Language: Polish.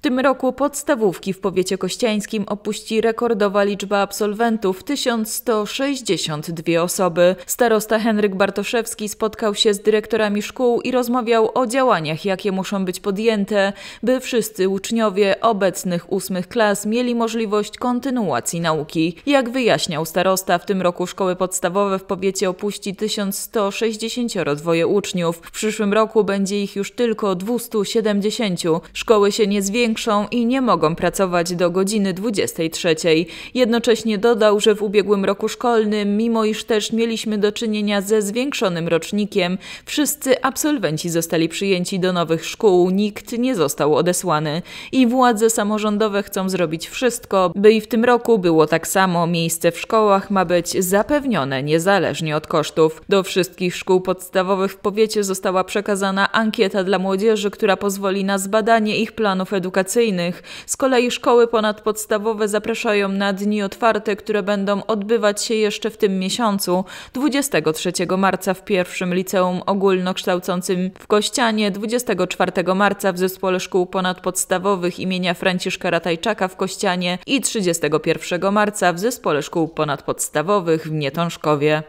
tym roku podstawówki w powiecie kościańskim opuści rekordowa liczba absolwentów 1162 osoby. Starosta Henryk Bartoszewski spotkał się z dyrektorami szkół i rozmawiał o działaniach, jakie muszą być podjęte, by wszyscy uczniowie obecnych ósmych klas mieli możliwość kontynuacji nauki. Jak wyjaśniał starosta, w tym roku szkoły podstawowe w powiecie opuści 1162 uczniów. W przyszłym roku będzie ich już tylko 270. Szkoły się nie zwiększą większą i nie mogą pracować do godziny 23. Jednocześnie dodał, że w ubiegłym roku szkolnym, mimo iż też mieliśmy do czynienia ze zwiększonym rocznikiem, wszyscy absolwenci zostali przyjęci do nowych szkół, nikt nie został odesłany i władze samorządowe chcą zrobić wszystko, by i w tym roku było tak samo. Miejsce w szkołach ma być zapewnione niezależnie od kosztów. Do wszystkich szkół podstawowych w powiecie została przekazana ankieta dla młodzieży, która pozwoli na zbadanie ich planów edukacyjnych edukacyjnych. Z kolei szkoły ponadpodstawowe zapraszają na dni otwarte, które będą odbywać się jeszcze w tym miesiącu. 23 marca w pierwszym liceum ogólnokształcącym w Kościanie, 24 marca w Zespole Szkół Ponadpodstawowych imienia Franciszka Ratajczaka w Kościanie i 31 marca w Zespole Szkół Ponadpodstawowych w Nietążkowie.